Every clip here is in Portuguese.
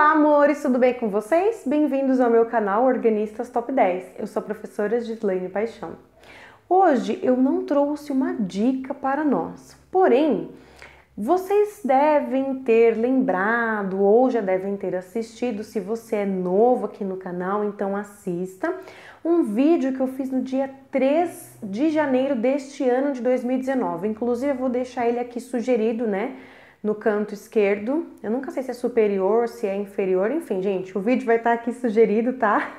Olá, amores, tudo bem com vocês? Bem-vindos ao meu canal Organistas Top 10. Eu sou a professora Gislaine Paixão. Hoje eu não trouxe uma dica para nós, porém, vocês devem ter lembrado ou já devem ter assistido, se você é novo aqui no canal, então assista, um vídeo que eu fiz no dia 3 de janeiro deste ano de 2019. Inclusive, eu vou deixar ele aqui sugerido, né? no canto esquerdo. Eu nunca sei se é superior, se é inferior, enfim, gente, o vídeo vai estar tá aqui sugerido, tá?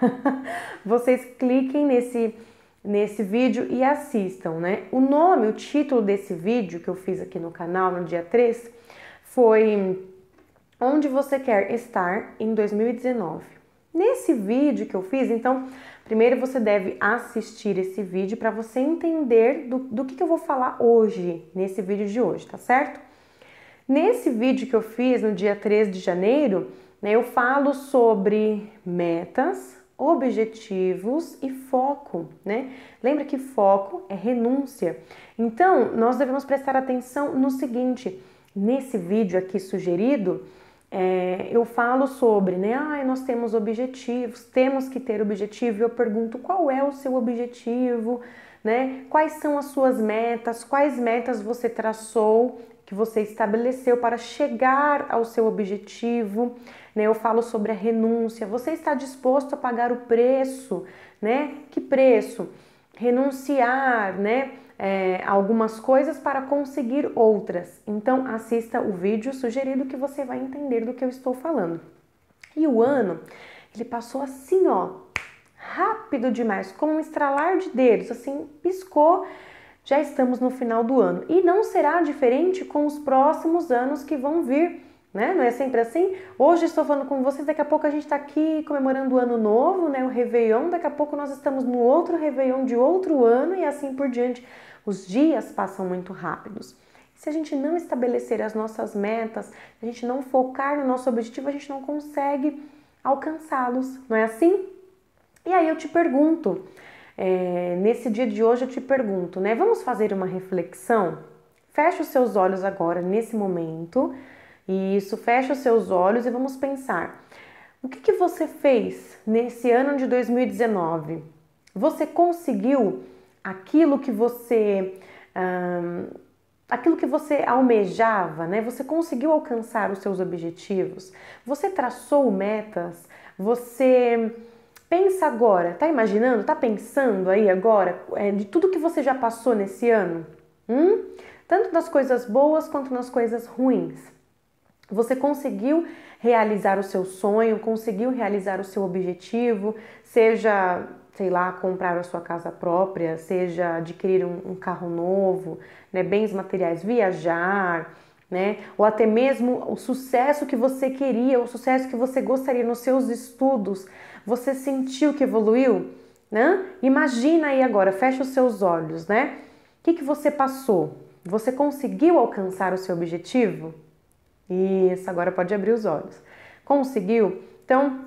Vocês cliquem nesse nesse vídeo e assistam, né? O nome, o título desse vídeo que eu fiz aqui no canal no dia 3 foi Onde você quer estar em 2019. Nesse vídeo que eu fiz, então, primeiro você deve assistir esse vídeo para você entender do, do que, que eu vou falar hoje, nesse vídeo de hoje, tá certo? Nesse vídeo que eu fiz no dia 3 de janeiro, né, eu falo sobre metas, objetivos e foco, né? Lembra que foco é renúncia. Então, nós devemos prestar atenção no seguinte: nesse vídeo aqui sugerido, é, eu falo sobre, né? Ah, nós temos objetivos, temos que ter objetivo. Eu pergunto qual é o seu objetivo, né? Quais são as suas metas? Quais metas você traçou? que você estabeleceu para chegar ao seu objetivo. Né? Eu falo sobre a renúncia. Você está disposto a pagar o preço, né? Que preço? Renunciar, né? É, algumas coisas para conseguir outras. Então assista o vídeo sugerido que você vai entender do que eu estou falando. E o ano, ele passou assim, ó, rápido demais, como um estralar de dedos, assim, piscou já estamos no final do ano e não será diferente com os próximos anos que vão vir. Né? Não é sempre assim? Hoje estou falando com vocês, daqui a pouco a gente está aqui comemorando o ano novo, né? O Réveillon, daqui a pouco nós estamos no outro Réveillon de outro ano e assim por diante. Os dias passam muito rápidos. Se a gente não estabelecer as nossas metas, a gente não focar no nosso objetivo, a gente não consegue alcançá-los, não é assim? E aí eu te pergunto, é, nesse dia de hoje eu te pergunto, né? Vamos fazer uma reflexão? Fecha os seus olhos agora, nesse momento. Isso, fecha os seus olhos e vamos pensar. O que, que você fez nesse ano de 2019? Você conseguiu aquilo que você. Hum, aquilo que você almejava, né? Você conseguiu alcançar os seus objetivos? Você traçou metas? Você Pensa agora, tá imaginando? Tá pensando aí agora é, de tudo que você já passou nesse ano? Hum? Tanto nas coisas boas quanto nas coisas ruins. Você conseguiu realizar o seu sonho, conseguiu realizar o seu objetivo, seja, sei lá, comprar a sua casa própria, seja adquirir um, um carro novo, né, bens materiais, viajar, né? Ou até mesmo o sucesso que você queria, o sucesso que você gostaria nos seus estudos, você sentiu que evoluiu, né? Imagina aí agora, fecha os seus olhos, né? O que, que você passou? Você conseguiu alcançar o seu objetivo? Isso, agora pode abrir os olhos. Conseguiu? Então,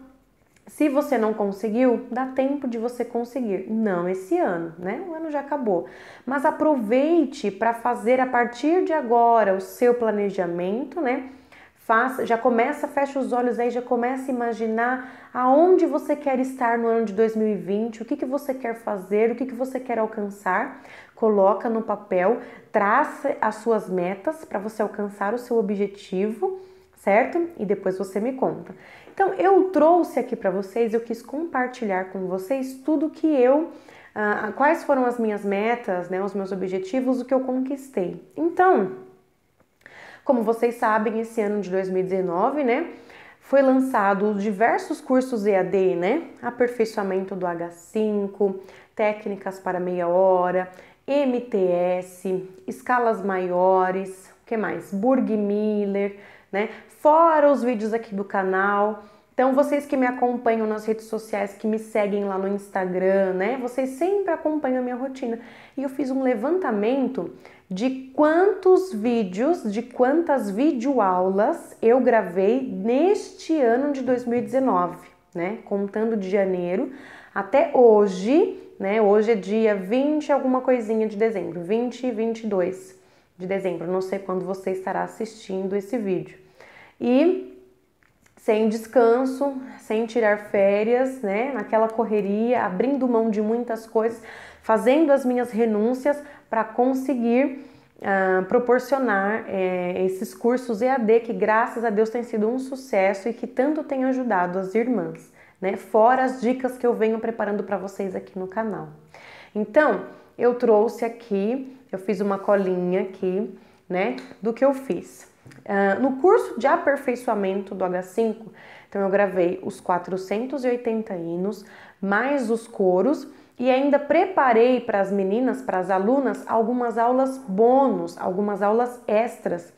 se você não conseguiu, dá tempo de você conseguir. Não esse ano, né? O ano já acabou. Mas aproveite para fazer a partir de agora o seu planejamento, né? Faça, já começa, fecha os olhos aí, já começa a imaginar aonde você quer estar no ano de 2020, o que, que você quer fazer, o que, que você quer alcançar. Coloca no papel, traça as suas metas para você alcançar o seu objetivo, certo? E depois você me conta. Então eu trouxe aqui para vocês, eu quis compartilhar com vocês tudo que eu ah, quais foram as minhas metas, né, os meus objetivos, o que eu conquistei. Então, como vocês sabem, esse ano de 2019, né, foi lançado diversos cursos EAD, né, aperfeiçoamento do H5, técnicas para meia hora, MTS, escalas maiores, o que mais? Burg Miller, né? Fora os vídeos aqui do canal. Então, vocês que me acompanham nas redes sociais, que me seguem lá no Instagram, né? Vocês sempre acompanham a minha rotina. E eu fiz um levantamento de quantos vídeos, de quantas videoaulas eu gravei neste ano de 2019, né? Contando de janeiro até hoje, né? Hoje é dia 20 alguma coisinha de dezembro, 20 e 22 de dezembro. Não sei quando você estará assistindo esse vídeo. E sem descanso, sem tirar férias, né? Naquela correria, abrindo mão de muitas coisas, fazendo as minhas renúncias para conseguir uh, proporcionar é, esses cursos EAD que, graças a Deus, tem sido um sucesso e que tanto tem ajudado as irmãs, né? Fora as dicas que eu venho preparando para vocês aqui no canal. Então, eu trouxe aqui, eu fiz uma colinha aqui, né? Do que eu fiz. Uh, no curso de aperfeiçoamento do H5, então eu gravei os 480 hinos, mais os coros, e ainda preparei para as meninas, para as alunas, algumas aulas bônus, algumas aulas extras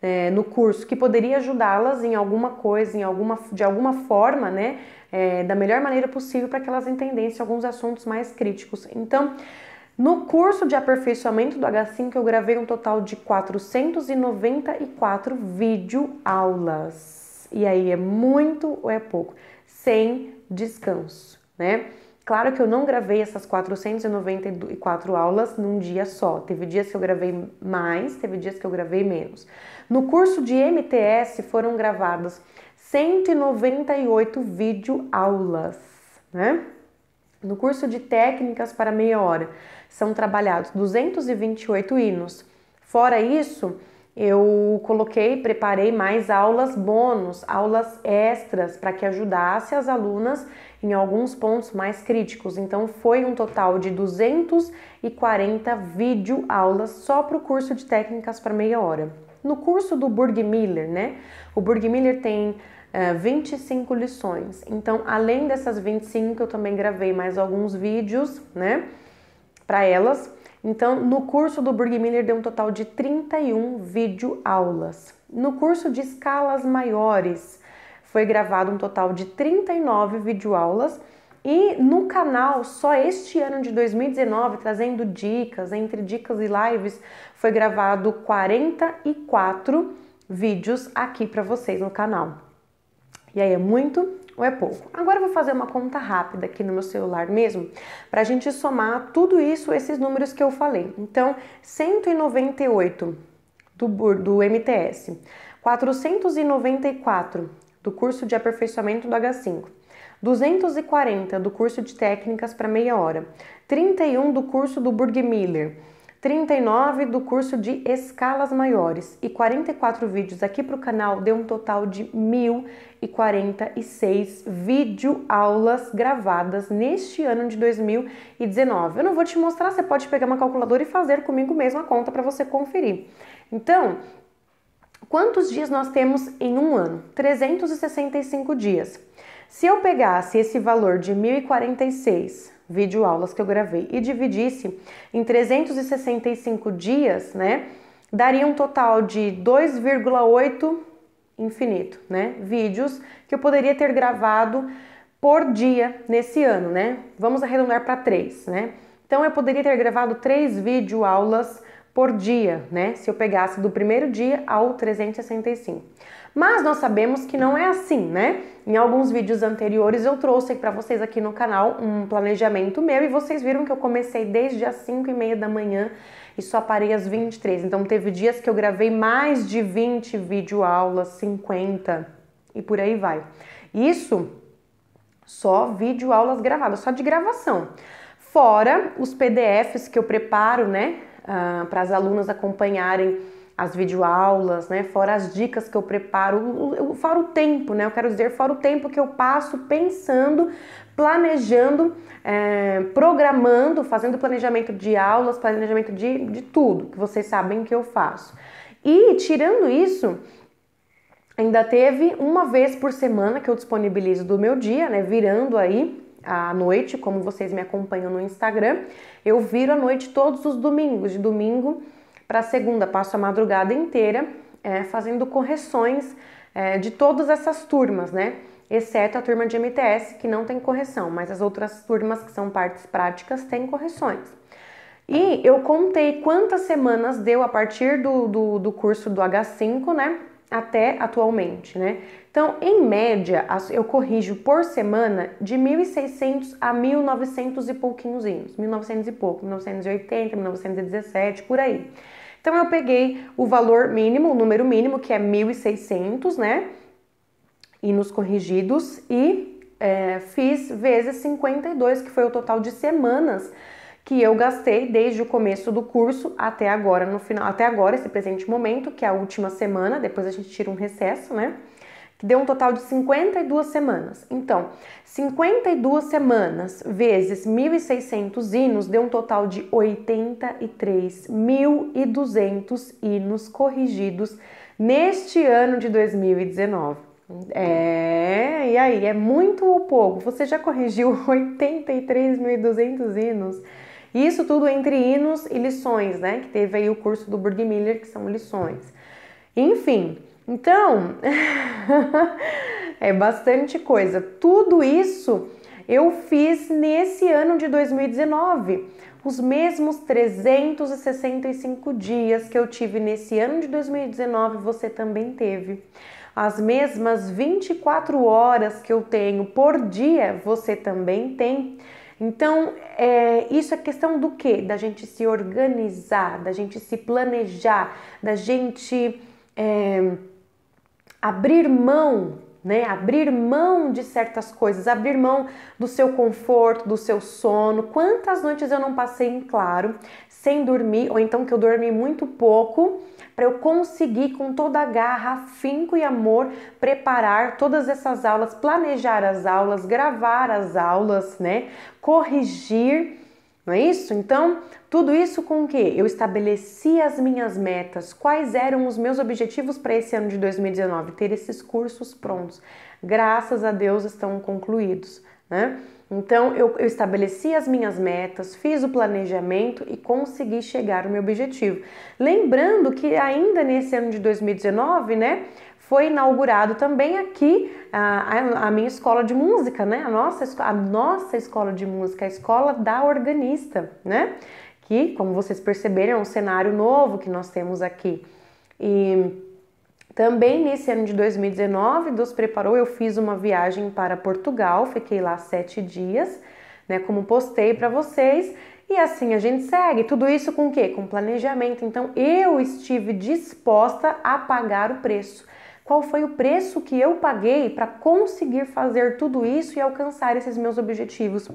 é, no curso, que poderia ajudá-las em alguma coisa, em alguma, de alguma forma, né? É, da melhor maneira possível para que elas entendessem alguns assuntos mais críticos. Então, no curso de aperfeiçoamento do H5, eu gravei um total de 494 vídeo aulas. E aí é muito ou é pouco? Sem descanso, né? Claro que eu não gravei essas 494 aulas num dia só. Teve dias que eu gravei mais, teve dias que eu gravei menos. No curso de MTS foram gravadas 198 vídeo aulas, né? No curso de técnicas para meia hora, são trabalhados 228 hinos. Fora isso, eu coloquei, preparei mais aulas bônus, aulas extras para que ajudasse as alunas em alguns pontos mais críticos. Então foi um total de 240 vídeo aulas só para o curso de técnicas para meia hora. No curso do Burgmiller, né? O Burgmiller tem 25 eh, lições. Então, além dessas 25, eu também gravei mais alguns vídeos, né? para elas. Então, no curso do Miller deu um total de 31 vídeo aulas. No curso de escalas maiores, foi gravado um total de 39 vídeo aulas e no canal só este ano de 2019, trazendo dicas, entre dicas e lives, foi gravado 44 vídeos aqui para vocês no canal. E aí é muito ou é pouco. Agora eu vou fazer uma conta rápida aqui no meu celular mesmo, para a gente somar tudo isso, esses números que eu falei. Então, 198 do, do MTS, 494 do curso de aperfeiçoamento do H5, 240 do curso de técnicas para meia hora, 31 do curso do Burg Miller. 39 do curso de escalas maiores e 44 vídeos aqui para o canal, deu um total de 1.046 aulas gravadas neste ano de 2019. Eu não vou te mostrar, você pode pegar uma calculadora e fazer comigo mesmo a conta para você conferir. Então, Quantos dias nós temos em um ano? 365 dias. Se eu pegasse esse valor de 1046 vídeo aulas que eu gravei, e dividisse em 365 dias, né? Daria um total de 2,8 infinito, né? Vídeos que eu poderia ter gravado por dia nesse ano, né? Vamos arredondar para três, né? Então eu poderia ter gravado três vídeo aulas por dia, né? Se eu pegasse do primeiro dia ao 365. Mas nós sabemos que não é assim, né? Em alguns vídeos anteriores eu trouxe para vocês aqui no canal um planejamento meu e vocês viram que eu comecei desde as 5 e meia da manhã e só parei às 23. Então teve dias que eu gravei mais de 20 videoaulas, 50 e por aí vai. Isso só videoaulas gravadas, só de gravação. Fora os PDFs que eu preparo, né, uh, ah, para as alunas acompanharem as videoaulas, né? Fora as dicas que eu preparo, fora o tempo, né? Eu quero dizer, fora o tempo que eu passo pensando, planejando, é, programando, fazendo planejamento de aulas, planejamento de, de tudo que vocês sabem que eu faço. E tirando isso, ainda teve uma vez por semana que eu disponibilizo do meu dia, né? Virando aí à noite, como vocês me acompanham no Instagram, eu viro à noite todos os domingos, de domingo para a segunda, passo a madrugada inteira é, fazendo correções é, de todas essas turmas, né? Exceto a turma de MTS, que não tem correção, mas as outras turmas que são partes práticas têm correções. E eu contei quantas semanas deu a partir do, do, do curso do H5, né? até atualmente, né? Então, em média, eu corrijo por semana de 1.600 a 1.900 e pouquinhos, 1.900 e pouco, 1980, 1917, por aí. Então eu peguei o valor mínimo, o número mínimo que é 1.600, né? E nos corrigidos e é, fiz vezes 52, que foi o total de semanas que eu gastei desde o começo do curso até agora, no final, até agora esse presente momento, que é a última semana, depois a gente tira um recesso, né? que deu um total de 52 semanas. Então, 52 semanas vezes 1.600 hinos deu um total de 83.200 hinos corrigidos neste ano de 2019. É, e aí, é muito ou pouco? Você já corrigiu 83.200 hinos? Isso tudo entre hinos e lições, né? Que teve aí o curso do Burg Miller, que são lições. Enfim, então, é bastante coisa. Tudo isso eu fiz nesse ano de 2019. Os mesmos 365 dias que eu tive nesse ano de 2019, você também teve. As mesmas 24 horas que eu tenho por dia, você também tem. Então, é, isso é questão do que? Da gente se organizar, da gente se planejar, da gente. É, abrir mão, né? Abrir mão de certas coisas, abrir mão do seu conforto, do seu sono. Quantas noites eu não passei em claro, sem dormir, ou então que eu dormi muito pouco, para eu conseguir com toda a garra, afinco e amor preparar todas essas aulas, planejar as aulas, gravar as aulas, né? Corrigir não é isso? Então, tudo isso com o que? Eu estabeleci as minhas metas, quais eram os meus objetivos para esse ano de 2019, ter esses cursos prontos. Graças a Deus estão concluídos, né? Então, eu, eu estabeleci as minhas metas, fiz o planejamento e consegui chegar ao meu objetivo. Lembrando que ainda nesse ano de 2019, né, foi inaugurado também aqui a, a, minha escola de música, né? A nossa, a nossa escola de música, a escola da organista, né? Que, como vocês perceberam, é um cenário novo que nós temos aqui. E também nesse ano de 2019, Deus preparou, eu fiz uma viagem para Portugal, fiquei lá sete dias, né? Como postei para vocês. E assim a gente segue. Tudo isso com o quê? Com planejamento. Então eu estive disposta a pagar o preço. Qual foi o preço que eu paguei para conseguir fazer tudo isso e alcançar esses meus objetivos?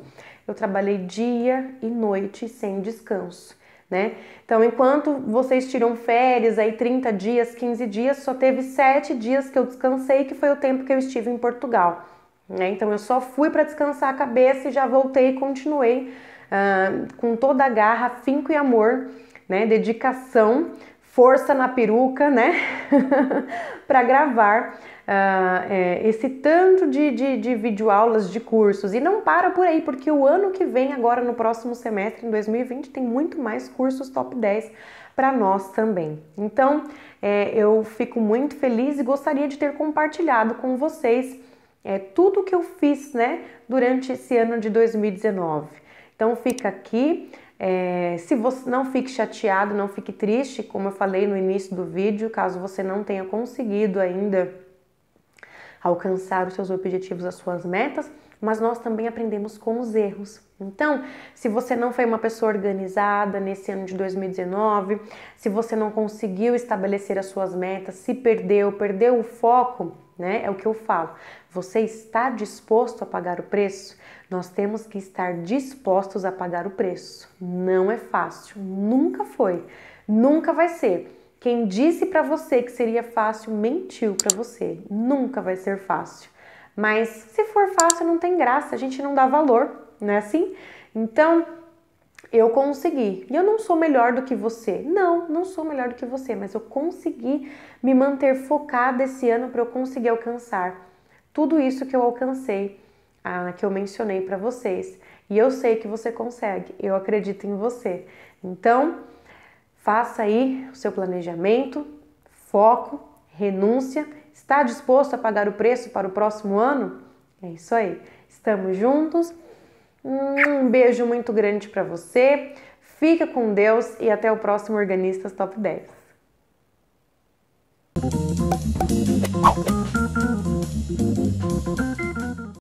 Eu trabalhei dia e noite sem descanso. Né? Então, enquanto vocês tiram férias aí 30 dias, 15 dias, só teve 7 dias que eu descansei, que foi o tempo que eu estive em Portugal. Né? Então, eu só fui para descansar a cabeça e já voltei e continuei uh, com toda a garra, finco e amor, né? dedicação força na peruca, né? para gravar uh, é, esse tanto de, de, de videoaulas, de cursos. E não para por aí, porque o ano que vem, agora no próximo semestre, em 2020, tem muito mais cursos top 10 para nós também. Então, é, eu fico muito feliz e gostaria de ter compartilhado com vocês é, tudo que eu fiz né, durante esse ano de 2019. Então, fica aqui é, se você não fique chateado, não fique triste, como eu falei no início do vídeo, caso você não tenha conseguido ainda alcançar os seus objetivos, as suas metas, mas nós também aprendemos com os erros. Então, se você não foi uma pessoa organizada nesse ano de 2019, se você não conseguiu estabelecer as suas metas, se perdeu, perdeu o foco, né? É o que eu falo. Você está disposto a pagar o preço? Nós temos que estar dispostos a pagar o preço. Não é fácil, nunca foi, nunca vai ser. Quem disse para você que seria fácil mentiu para você. Nunca vai ser fácil. Mas se for fácil, não tem graça, a gente não dá valor, não é assim? Então, eu consegui. E eu não sou melhor do que você. Não, não sou melhor do que você, mas eu consegui me manter focada esse ano para eu conseguir alcançar tudo isso que eu alcancei, ah, que eu mencionei para vocês. E eu sei que você consegue, eu acredito em você. Então, faça aí o seu planejamento, foco, renúncia. Está disposto a pagar o preço para o próximo ano? É isso aí. Estamos juntos Hum, um beijo muito grande para você. Fica com Deus e até o próximo Organistas Top 10.